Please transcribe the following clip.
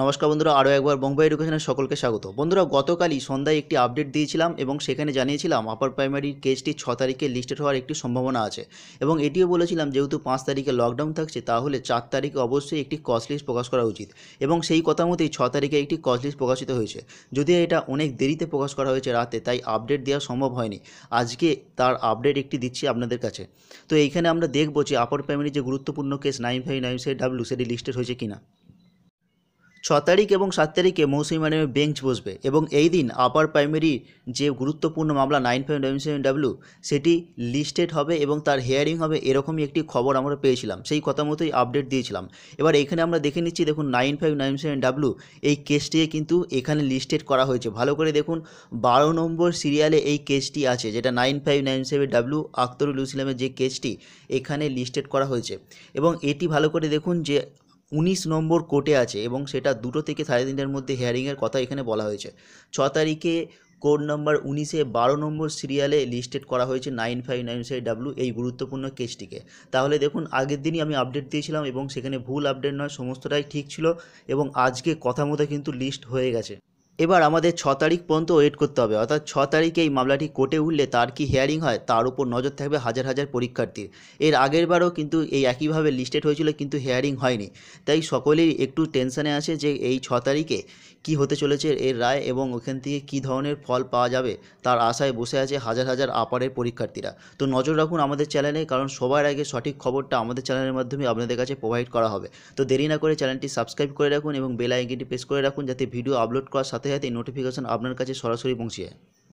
নমস্কার বন্ধুরা আরও একবার বোম্বাই এডুকেশনের সকলকে স্বাগত বন্ধুরা গতকালই সন্ধ্যায় একটি আপডেট দিয়েছিলাম এবং সেখানে জানিয়েছিলাম আপার প্রাইমারির কেসটি ছ তারিখে লিস্টেড হওয়ার একটি সম্ভাবনা আছে এবং এটিও বলেছিলাম যেহেতু পাঁচ তারিখে লকডাউন থাকছে তাহলে চার তারিখে অবশ্যই একটি কস্ট লিস্ট প্রকাশ করা উচিত এবং সেই কথা মতোই ছ তারিখে একটি কস্ট লিস্ট প্রকাশিত হয়েছে যদিও এটা অনেক দেরিতে প্রকাশ করা হয়েছে রাতে তাই আপডেট দেওয়া সম্ভব হয়নি আজকে তার আপডেট একটি দিচ্ছি আপনাদের কাছে তো এইখানে আমরা দেখব যে আপার প্রাইমারি যে গুরুত্বপূর্ণ case nine five nine seven W সেটি লিস্টেড হয়েছে কিনা ছ তারিখ এবং সাত তারিখে মৌসুমী ম্যাডামের বেঞ্চ বসবে এবং এই দিন আপার প্রাইমারি যে গুরুত্বপূর্ণ মামলা nine five nine seven W সেটি লিস্টেড হবে এবং তার হেয়ারিং হবে এরকমই একটি খবর আমরা পেয়েছিলাম সেই কথা মতোই আপডেট দিয়েছিলাম এবার এখানে আমরা দেখে নিচ্ছি দেখুন nine five nine seven W এই কেসটিকে কিন্তু এখানে লিস্টেড করা হয়েছে ভালো করে দেখুন বারো নম্বর সিরিয়ালে এই কেসটি আছে যেটা nine five nine seven W Akhtarul ইসলামের যে কেসটি এখানে লিস্টেড করা হয়েছে এবং এটি ভালো করে দেখুন যে উনিশ নম্বর কোর্টে আছে এবং সেটা দুটো থেকে সাড়ে তিনটের মধ্যে হেয়ারিংয়ের কথা এখানে বলা হয়েছে ছ তারিখে কোড নম্বর উনিশে বারো নম্বর সিরিয়ালে লিস্টেড করা হয়েছে nine five nine seven W এই গুরুত্বপূর্ণ কেসটিকে তাহলে দেখুন আগের দিনই আমি আপডেট দিয়েছিলাম এবং সেখানে ভুল আপডেট নয় সমস্তটাই ঠিক ছিল এবং আজকে কথা মতো কিন্তু লিস্ট হয়ে গেছে এবার আমাদের ছ তারিখ পর্যন্ত ওয়েট করতে হবে অর্থাৎ ছ তারিখে এই মামলাটি কোর্টে উঠলে তার কি হিয়ারিং হয় তার উপর নজর থাকবে হাজার হাজার পরীক্ষার্থীর এর আগেরবারও কিন্তু এই একইভাবে লিস্টেড হয়েছিল কিন্তু হেয়ারিং হয়নি তাই সকলেই একটু টেনশানে আছে যে এই ছ তারিখে কি হতে চলেছে এর রায় এবং ওখান থেকে কি ধরনের ফল পাওয়া যাবে তার আশায় বসে আছে হাজার হাজার আপারের পরীক্ষার্থীরা তো নজর রাখুন আমাদের চ্যানেলে কারণ সবার আগে সঠিক খবরটা আমাদের চ্যানেলের মাধ্যমে আপনাদের কাছে প্রোভাইড করা হবে তো দেরি না করে চ্যানেলটি সাবস্ক্রাইব করে রাখুন এবং বেল আইকনটি প্রেস করে রাখুন যাতে ভিডিও আপলোড করার সাথে সাথে সাথে নোটিফিকেশন আপনার কাছে সরাসরি পৌঁছে যায়